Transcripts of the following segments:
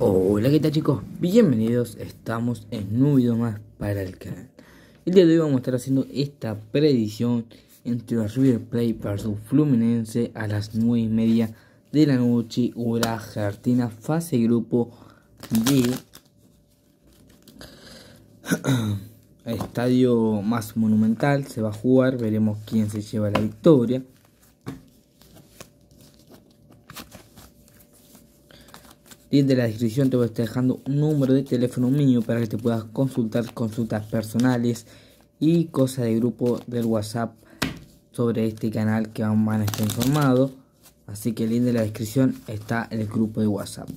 Hola, ¿qué tal chicos? Bienvenidos, estamos en un video más para el canal. El día de hoy vamos a estar haciendo esta predicción entre River Plate su Fluminense a las 9 y media de la noche, hora Jardina fase grupo de Estadio más monumental. Se va a jugar, veremos quién se lleva la victoria. link de la descripción te voy a estar dejando un número de teléfono mío para que te puedas consultar consultas personales y cosas de grupo del WhatsApp sobre este canal que aún van a estar informados. Así que el link de la descripción está el grupo de WhatsApp.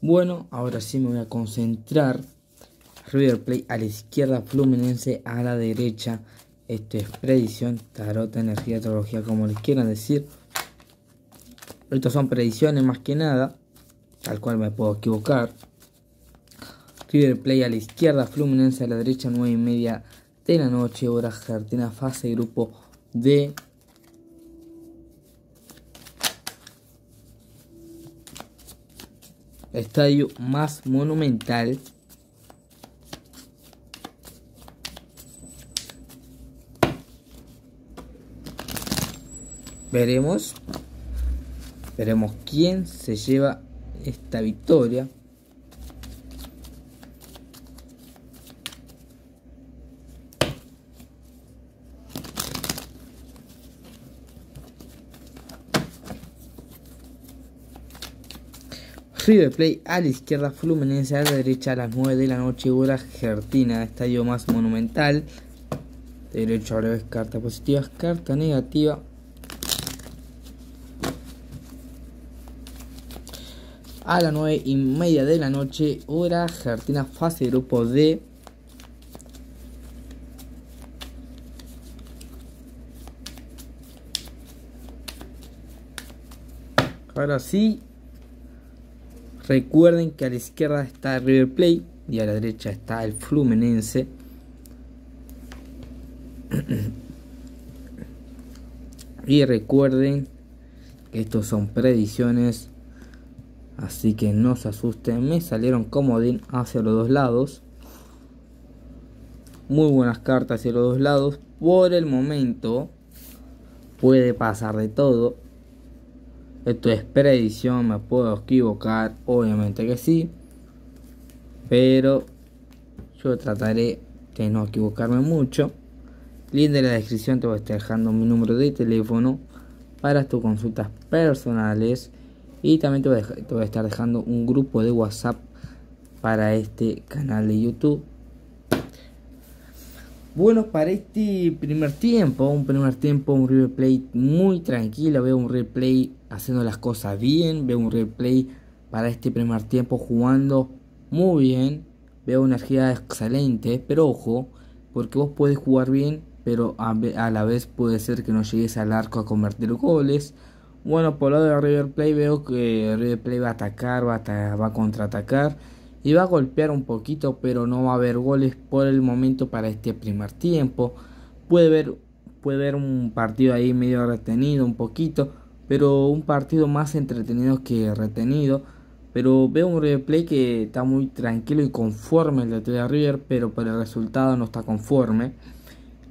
Bueno, ahora sí me voy a concentrar. River a la izquierda, Fluminense a la derecha. Esto es predicción, tarota, energía, teología, como les quieran decir. Estos son predicciones más que nada. Tal cual me puedo equivocar. River Play a la izquierda, Fluminense a la derecha, 9 y media de la noche, hora jardina, fase grupo D. Estadio más monumental. Veremos. Veremos quién se lleva esta victoria. River Play a la izquierda, Fluminense a la derecha a las 9 de la noche, hora Gertina, estadio más monumental. derecho a breves carta positiva carta negativa. a las 9 y media de la noche, hora Argentina fase grupo D. Ahora sí, recuerden que a la izquierda está River Plate y a la derecha está el Fluminense. y recuerden que estos son predicciones Así que no se asusten. Me salieron comodín hacia los dos lados. Muy buenas cartas hacia los dos lados. Por el momento puede pasar de todo. Esto es predicción, me puedo equivocar, obviamente que sí. Pero yo trataré de no equivocarme mucho. Link de la descripción te voy a estar dejando mi número de teléfono para tus consultas personales y también te voy, a estar dejando un grupo de WhatsApp para este canal de YouTube. Bueno, para este primer tiempo, un primer tiempo, un replay muy tranquilo. Veo un replay haciendo las cosas bien. Veo un replay para este primer tiempo jugando muy bien. Veo una energía excelente, pero ojo, porque vos podés jugar bien, pero a, la vez puede ser que no llegues al arco a convertir goles bueno, por el lado de River Plate veo que River Plate va a atacar, va a, va contraatacar y va a golpear un poquito, pero no va a haber goles por el momento para este primer tiempo. Puede ver puede un partido ahí medio retenido, un poquito, pero un partido más entretenido que retenido. Pero veo un River que está muy tranquilo y conforme el de River, pero por el resultado no está conforme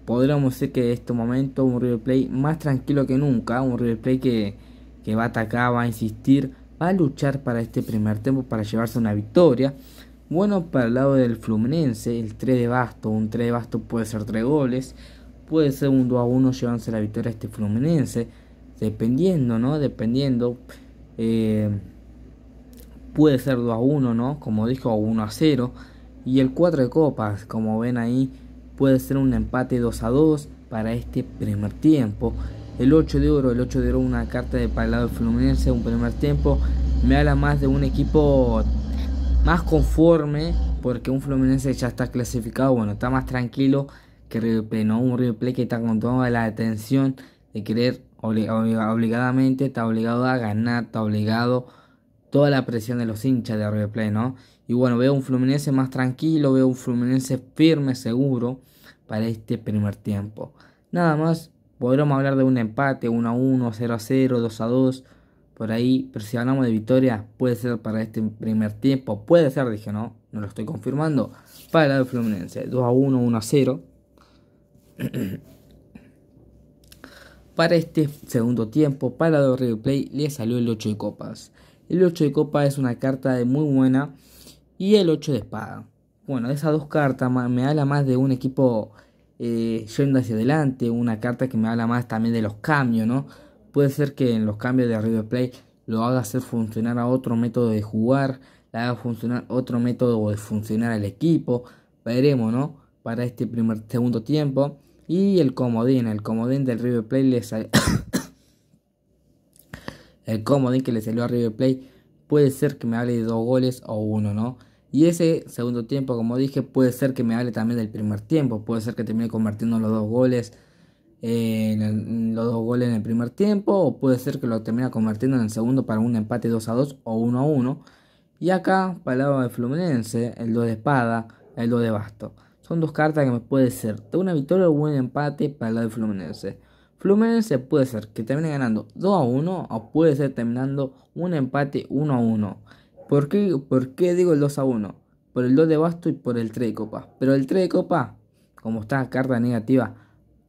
podríamos decir que en este momento un River más tranquilo que nunca, un River play que que va a atacar, va a insistir, va a luchar para este primer tiempo para llevarse una victoria. Bueno, para el lado del Fluminense, el 3 de basto, un 3 de basto puede ser 3 goles, puede ser un 2 a 1 llevándose la victoria a este Fluminense, dependiendo, ¿no? Dependiendo. Eh, puede ser 2 a 1, ¿no? Como dijo, 1 a 0. Y el 4 de copas, como ven ahí, puede ser un empate 2 a 2 para este primer tiempo. El 8 de oro, el 8 de oro, una carta de palado de fluminense, un primer tiempo. Me habla más de un equipo más conforme, porque un Fluminense ya está clasificado, bueno, está más tranquilo que River Plate, ¿no? Un River Plate que está con toda la atención de querer obligadamente, está obligado a ganar, está obligado toda la presión de los hinchas de River Plate, ¿no? Y bueno, veo un Fluminense más tranquilo, veo un Fluminense firme, seguro, para este primer tiempo. Nada más, Podremos hablar de un empate, 1 a 1, 0 a 0, 2 a 2, por ahí, pero si hablamos de victoria, puede ser para este primer tiempo, puede ser, dije no, no lo estoy confirmando, para el lado Fluminense, 2 a 1, 1 a 0. para este segundo tiempo, para el replay Play le salió el 8 de copas. El 8 de copas es una carta de muy buena y el 8 de espada. Bueno, de esas dos cartas me habla más de un equipo eh, yendo hacia adelante, una carta que me habla más también de los cambios, ¿no? Puede ser que en los cambios de River Play lo haga hacer funcionar a otro método de jugar, le haga funcionar otro método de funcionar al equipo, veremos, ¿no? Para este primer segundo tiempo. Y el comodín, el comodín del River Play le sale... el comodín que le salió a River Play puede ser que me hable de dos goles o uno, ¿no? Y ese segundo tiempo, como dije, puede ser que me hable también del primer tiempo. Puede ser que termine convirtiendo los dos goles. en el, los dos goles en el primer tiempo. O puede ser que lo termine convirtiendo en el segundo para un empate 2 a 2 o 1 a 1. Y acá, para el lado de Fluminense, el 2 de espada, el 2 de basto. Son dos cartas que me puede ser de una victoria o un empate para el lado de Fluminense. Fluminense puede ser que termine ganando 2 a 1 o puede ser terminando un empate 1 a 1. ¿Por qué, digo el 2 a 1? Por el 2 de basto y por el 3 de copa. Pero el 3 de copa, como está carta negativa,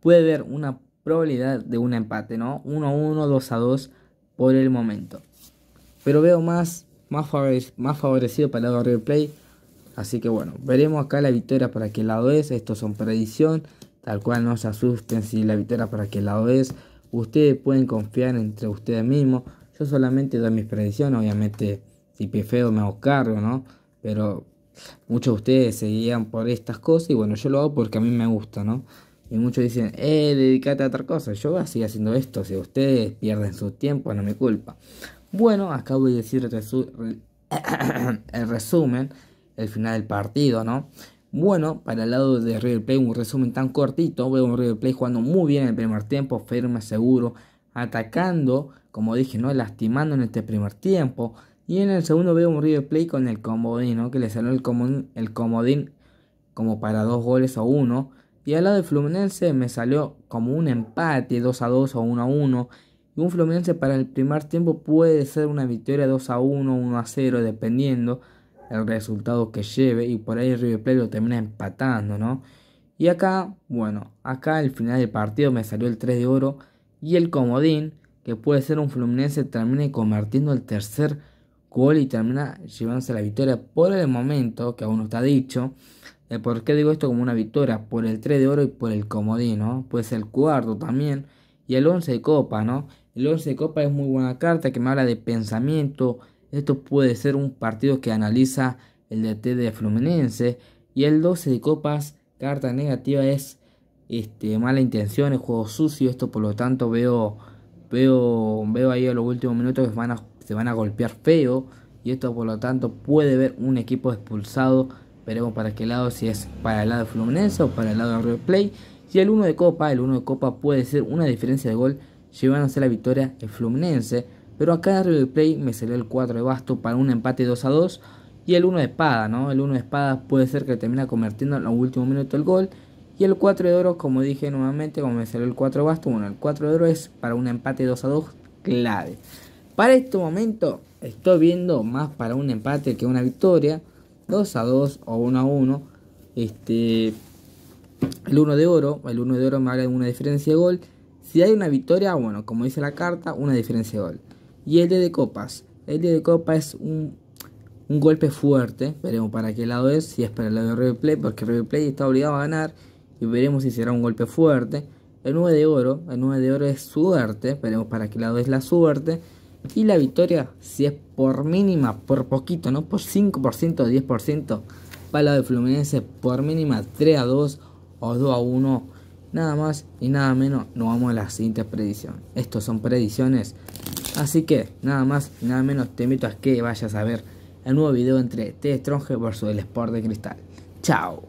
puede haber una probabilidad de un empate, ¿no? 1 a 1, 2 a 2 por el momento. Pero veo más, más, favorecido, para el lado de Así que bueno, veremos acá la victoria para qué lado es. Estos son predicción. Tal cual no se asusten si la victoria para qué lado es. Ustedes pueden confiar entre ustedes mismos. Yo solamente doy mis predicciones. Obviamente feo me hago cargo, ¿no? Pero muchos de ustedes seguían por estas cosas y bueno, yo lo hago porque a mí me gusta, ¿no? Y muchos dicen, eh, dedícate a otra cosa. Yo voy a seguir haciendo esto. Si ustedes pierden su tiempo, no me culpa. Bueno, acabo de decir el resumen, el final del partido, ¿no? Bueno, para el lado de River Play, un resumen tan cortito. Veo un River Plate jugando muy bien en el primer tiempo, firme, seguro, atacando, como dije, ¿no? Lastimando en este primer tiempo. Y en el segundo veo un River Play con el comodín, ¿no? que le salió el comodín, como para dos goles o uno. Y al lado del Fluminense me salió como un empate 2 a 2 o 1 a 1. Y un Fluminense para el primer tiempo puede ser una victoria 2 a 1, 1 a 0, dependiendo el resultado que lleve. Y por ahí River Plate lo termina empatando, ¿no? Y acá, bueno, acá al final del partido me salió el 3 de oro. Y el comodín, que puede ser un Fluminense, termine convirtiendo el tercer Cuoli y termina llevándose la victoria por el momento, que aún no está dicho. Eh, ¿Por qué digo esto como una victoria? Por el 3 de oro y por el comodín, ¿no? Pues el cuarto también. Y el 11 de copa, ¿no? El 11 de copa es muy buena carta que me habla de pensamiento. Esto puede ser un partido que analiza el DT de Fluminense. Y el 12 de copas, carta negativa, es este, mala intención, el juego sucio. Esto por lo tanto veo, veo, veo ahí a los últimos minutos que van a se van a golpear feo y esto por lo tanto puede ver un equipo expulsado. Veremos para qué lado, si es para el lado de Fluminense o para el lado de River Play. Y el 1 de Copa, el 1 de Copa puede ser una diferencia de gol llevándose la victoria de Fluminense. Pero acá en River Play me salió el 4 de Basto para un empate 2 a 2. Y el 1 de Espada, ¿no? El 1 de Espada puede ser que termina convirtiendo en los último minuto el gol. Y el 4 de oro, como dije nuevamente, como me salió el 4 de basto, bueno, el 4 de oro es para un empate 2 a 2 clave. Para este momento estoy viendo más para un empate que una victoria. 2 a 2 o 1 a 1. Este, el 1 de oro, el 1 de oro me una diferencia de gol. Si hay una victoria, bueno, como dice la carta, una diferencia de gol. Y el de copas. El de copas es un, golpe fuerte. Veremos para qué lado es. Si es para el lado de replay, porque River está obligado a ganar. Y veremos si será un golpe fuerte. El 9 de oro. El 9 de oro es suerte. Veremos para qué lado es la suerte. Y la victoria, si es por mínima, por poquito, no por 5% o 10%, para la de Fluminense por mínima 3 a 2 o 2 a 1. Nada más y nada menos, nos vamos a la siguiente predicción. Estos son predicciones. Así que, nada más y nada menos, te invito a que vayas a ver el nuevo video entre T. Tronje versus el Sport de Cristal. Chao.